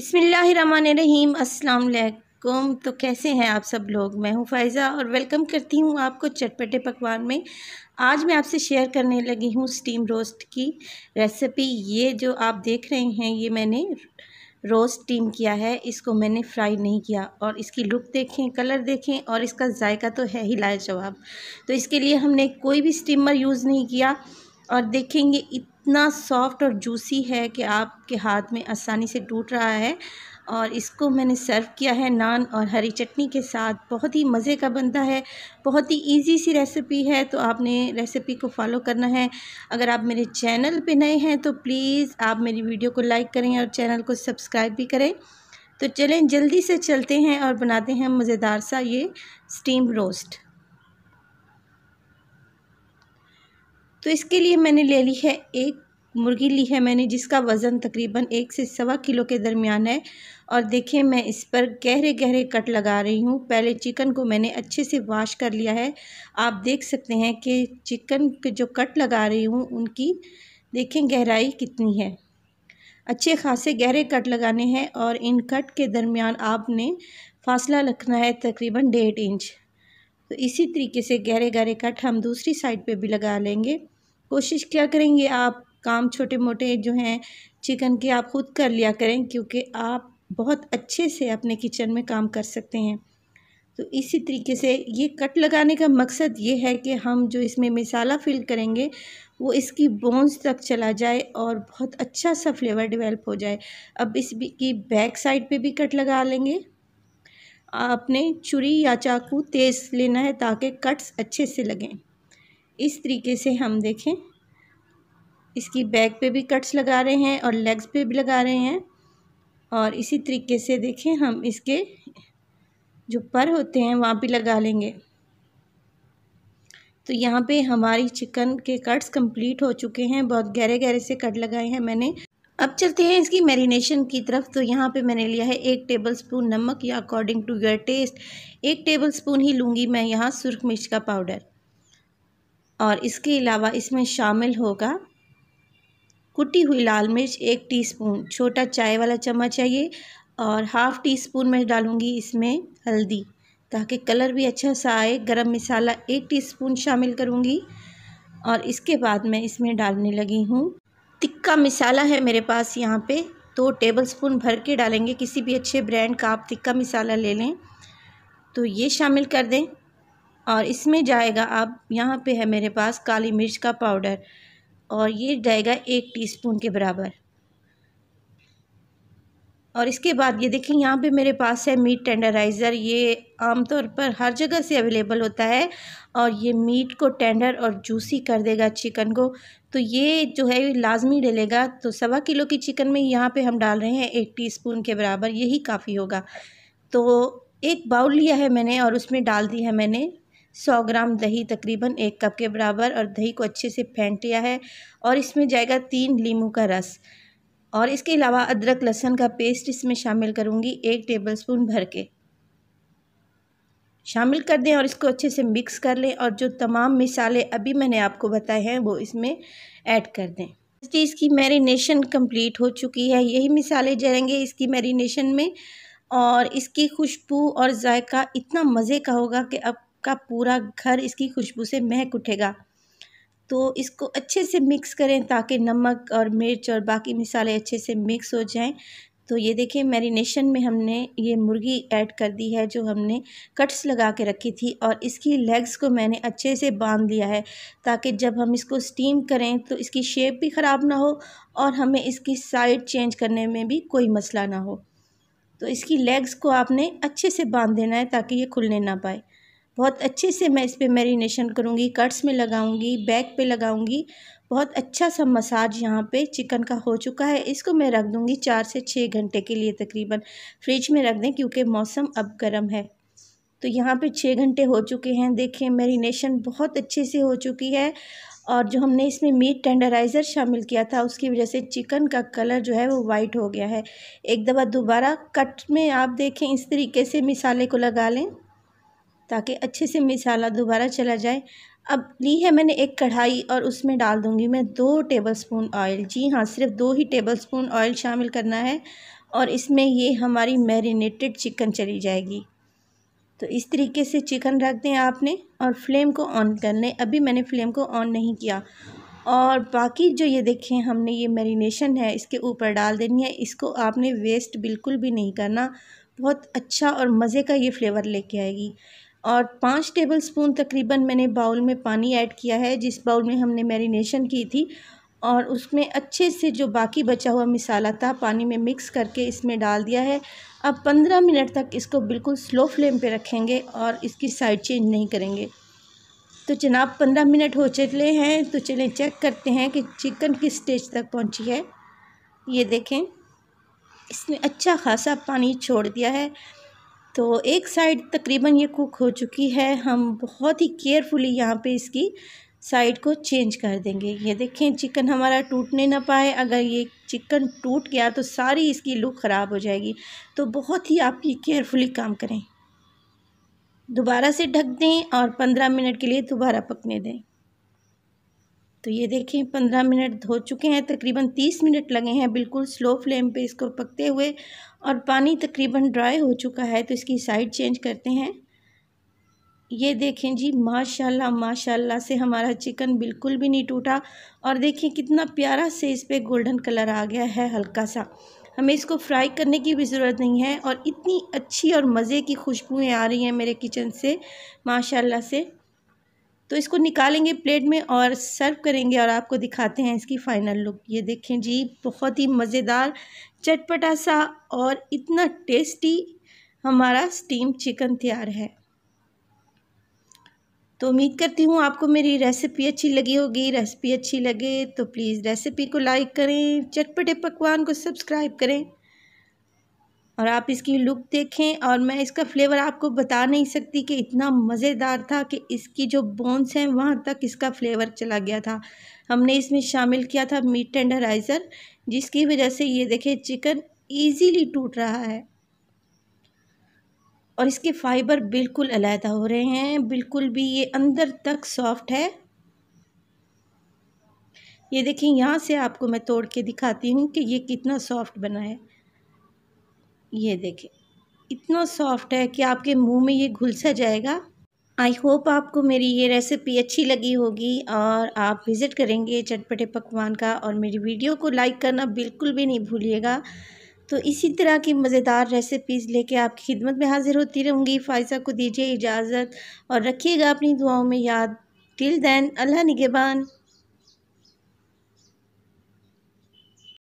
बिसमीम् अल्लाम तो कैसे हैं आप सब लोग मैं हूं फ़ैज़ा और वेलकम करती हूं आपको चटपटे पकवान में आज मैं आपसे शेयर करने लगी हूं स्टीम रोस्ट की रेसिपी ये जो आप देख रहे हैं ये मैंने रोस्ट स्टीम किया है इसको मैंने फ्राई नहीं किया और इसकी लुक देखें कलर देखें और इसका जायका तो है ही लाजवाब तो इसके लिए हमने कोई भी स्टीमर यूज़ नहीं किया और देखेंगे इतना सॉफ्ट और जूसी है कि आपके हाथ में आसानी से टूट रहा है और इसको मैंने सर्व किया है नान और हरी चटनी के साथ बहुत ही मज़े का बनता है बहुत ही इजी सी रेसिपी है तो आपने रेसिपी को फॉलो करना है अगर आप मेरे चैनल पे नए हैं तो प्लीज़ आप मेरी वीडियो को लाइक करें और चैनल को सब्सक्राइब भी करें तो चलें जल्दी से चलते हैं और बनाते हैं मज़ेदार सा ये स्टीम रोस्ट तो इसके लिए मैंने ले ली है एक मुर्गी ली है मैंने जिसका वज़न तकरीबन एक से सवा किलो के दरमियान है और देखिए मैं इस पर गहरे गहरे कट लगा रही हूँ पहले चिकन को मैंने अच्छे से वाश कर लिया है आप देख सकते हैं कि चिकन के जो कट लगा रही हूँ उनकी देखें गहराई कितनी है अच्छे खासे गहरे कट लगाने हैं और इन कट के दरमियान आपने फासला रखना है तकरीबन डेढ़ इंच तो इसी तरीके से गहरे गहरे कट हम दूसरी साइड पे भी लगा लेंगे कोशिश क्या करेंगे आप काम छोटे मोटे जो हैं चिकन के आप खुद कर लिया करें क्योंकि आप बहुत अच्छे से अपने किचन में काम कर सकते हैं तो इसी तरीके से ये कट लगाने का मकसद ये है कि हम जो इसमें मिसाला फिल करेंगे वो इसकी बोन्स तक चला जाए और बहुत अच्छा सा फ्लेवर डेवलप हो जाए अब इस की बैक साइड पे भी कट लगा लेंगे आपने छुरी या चाकू तेज़ लेना है ताकि कट्स अच्छे से लगें इस तरीके से हम देखें इसकी बैक पे भी कट्स लगा रहे हैं और लेग्स पे भी लगा रहे हैं और इसी तरीके से देखें हम इसके जो पर होते हैं वहाँ भी लगा लेंगे तो यहाँ पे हमारी चिकन के कट्स कंप्लीट हो चुके हैं बहुत गहरे गहरे से कट लगाए हैं मैंने अब चलते हैं इसकी मैरिनेशन की तरफ तो यहाँ पे मैंने लिया है एक टेबल स्पून नमक या अकॉर्डिंग टू योर टेस्ट एक टेबल स्पून ही लूँगी मैं यहाँ सुरख मिर्च का पाउडर और इसके अलावा इसमें शामिल होगा कुटी हुई लाल मिर्च एक टीस्पून छोटा चाय वाला चम्मच चाहिए और हाफ़ टी स्पून मैं डालूँगी इसमें हल्दी ताकि कलर भी अच्छा सा आए गरम मसाला एक टीस्पून शामिल करूँगी और इसके बाद मैं इसमें डालने लगी हूँ तिक्का मसाला है मेरे पास यहाँ पे दो टेबल स्पून भर के डालेंगे किसी भी अच्छे ब्रांड का आप तिक्का मसाला ले लें तो ये शामिल कर दें और इसमें जाएगा अब यहाँ पे है मेरे पास काली मिर्च का पाउडर और ये जाएगा एक टीस्पून के बराबर और इसके बाद ये देखें यहाँ पे मेरे पास है मीट टेंडराइज़र ये आमतौर पर हर जगह से अवेलेबल होता है और ये मीट को टेंडर और जूसी कर देगा चिकन को तो ये जो है लाजमी डलेगा तो सवा किलो की चिकन में यहाँ पे हम डाल रहे हैं एक टीस्पून के बराबर यही काफ़ी होगा तो एक बाउल लिया है मैंने और उसमें डाल दी है मैंने सौ ग्राम दही तकरीबन एक कप के बराबर और दही को अच्छे से फेंट लिया है और इसमें जाएगा तीन लीमू का रस और इसके अलावा अदरक लहसन का पेस्ट इसमें शामिल करूँगी एक टेबल स्पून भर के शामिल कर दें और इसको अच्छे से मिक्स कर लें और जो तमाम मिसाले अभी मैंने आपको बताए हैं वो इसमें ऐड कर दें इसकी चीज़ की मैरिनेशन कंप्लीट हो चुकी है यही मिसाले जाएंगे इसकी मैरिनेशन में और इसकी खुशबू और जायका इतना मज़े का होगा कि अब आपका पूरा घर इसकी खुशबू से महक उठेगा तो इसको अच्छे से मिक्स करें ताकि नमक और मिर्च और बाकी मसाले अच्छे से मिक्स हो जाएं तो ये देखिए मैरिनेशन में हमने ये मुर्गी ऐड कर दी है जो हमने कट्स लगा के रखी थी और इसकी लेग्स को मैंने अच्छे से बांध दिया है ताकि जब हम इसको स्टीम करें तो इसकी शेप भी ख़राब ना हो और हमें इसकी साइड चेंज करने में भी कोई मसला ना हो तो इसकी लेग्स को आपने अच्छे से बांध देना है ताकि ये खुलने ना पाए बहुत अच्छे से मैं इस पर मैरिनेशन करूँगी कट्स में लगाऊँगी बैक पे लगाऊँगी बहुत अच्छा सा मसाज यहाँ पे चिकन का हो चुका है इसको मैं रख दूँगी चार से छः घंटे के लिए तकरीबन फ्रिज में रख दें क्योंकि मौसम अब गर्म है तो यहाँ पे छः घंटे हो चुके हैं देखिए मैरिनेशन बहुत अच्छे से हो चुकी है और जो हमने इसमें मीट टेंडराइज़र शामिल किया था उसकी वजह से चिकन का कलर जो है वो वाइट हो गया है एक दफ़ा दोबारा कट में आप देखें इस तरीके से मिसाले को लगा लें ताकि अच्छे से मसाला दोबारा चला जाए अब ली है मैंने एक कढ़ाई और उसमें डाल दूँगी मैं दो टेबलस्पून ऑयल जी हाँ सिर्फ दो ही टेबलस्पून ऑयल शामिल करना है और इसमें ये हमारी मैरिनेटेड चिकन चली जाएगी तो इस तरीके से चिकन रख दें आपने और फ्लेम को ऑन कर लें अभी मैंने फ्लेम को ऑन नहीं किया और बाकी जो ये देखें हमने ये मैरिनेशन है इसके ऊपर डाल देनी है इसको आपने वेस्ट बिल्कुल भी नहीं करना बहुत अच्छा और मज़े का ये फ्लेवर लेके आएगी और पाँच टेबल स्पून तकरीबन मैंने बाउल में पानी ऐड किया है जिस बाउल में हमने मैरिनेशन की थी और उसमें अच्छे से जो बाकी बचा हुआ मिसाला था पानी में मिक्स करके इसमें डाल दिया है अब पंद्रह मिनट तक इसको बिल्कुल स्लो फ्लेम पे रखेंगे और इसकी साइड चेंज नहीं करेंगे तो जनाब पंद्रह मिनट हो चले हैं तो चलें चेक करते हैं कि चिकन किस स्टेज तक पहुँची है ये देखें इसने अच्छा खासा पानी छोड़ दिया है तो एक साइड तकरीबन ये कुक हो चुकी है हम बहुत ही केयरफुली यहाँ पे इसकी साइड को चेंज कर देंगे ये देखें चिकन हमारा टूटने ना पाए अगर ये चिकन टूट गया तो सारी इसकी लुक ख़राब हो जाएगी तो बहुत ही आप ये केयरफुली काम करें दोबारा से ढक दें और पंद्रह मिनट के लिए दोबारा पकने दें तो ये देखें पंद्रह मिनट धो चुके हैं तकरीबन तीस मिनट लगे हैं बिल्कुल स्लो फ्लेम पे इसको पकते हुए और पानी तकरीबन ड्राई हो चुका है तो इसकी साइड चेंज करते हैं ये देखें जी माशाल्लाह माशाल्लाह से हमारा चिकन बिल्कुल भी नहीं टूटा और देखें कितना प्यारा से इस पर गोल्डन कलर आ गया है हल्का सा हमें इसको फ्राई करने की भी ज़रूरत नहीं है और इतनी अच्छी और मज़े की खुशबुएँ आ रही हैं मेरे किचन से माशाल्लाह से तो इसको निकालेंगे प्लेट में और सर्व करेंगे और आपको दिखाते हैं इसकी फ़ाइनल लुक ये देखें जी बहुत ही मज़ेदार चटपटा सा और इतना टेस्टी हमारा स्टीम चिकन तैयार है तो उम्मीद करती हूँ आपको मेरी रेसिपी अच्छी लगी होगी रेसिपी अच्छी लगे तो प्लीज़ रेसिपी को लाइक करें चटपटे पकवान को सब्सक्राइब करें और आप इसकी लुक देखें और मैं इसका फ्लेवर आपको बता नहीं सकती कि इतना मज़ेदार था कि इसकी जो बोन्स हैं वहाँ तक इसका फ्लेवर चला गया था हमने इसमें शामिल किया था मीट टेंडराइज़र जिसकी वजह से ये देखें चिकन ईजीली टूट रहा है और इसके फाइबर बिल्कुल अलहदा हो रहे हैं बिल्कुल भी ये अंदर तक सॉफ्ट है ये देखिए यहाँ से आपको मैं तोड़ के दिखाती हूँ कि ये कितना सॉफ्ट बना है ये देखें इतना सॉफ्ट है कि आपके मुंह में ये घुल सा जाएगा आई होप आपको मेरी ये रेसिपी अच्छी लगी होगी और आप विज़िट करेंगे चटपटे पकवान का और मेरी वीडियो को लाइक करना बिल्कुल भी नहीं भूलिएगा तो इसी तरह की मज़ेदार रेसिपीज़ लेके आपकी खिदमत में हाज़िर होती रहूँगी फ़ायसा को दीजिए इजाज़त और रखिएगा अपनी दुआओं में याद टिल दैन अल्लाह निगेबान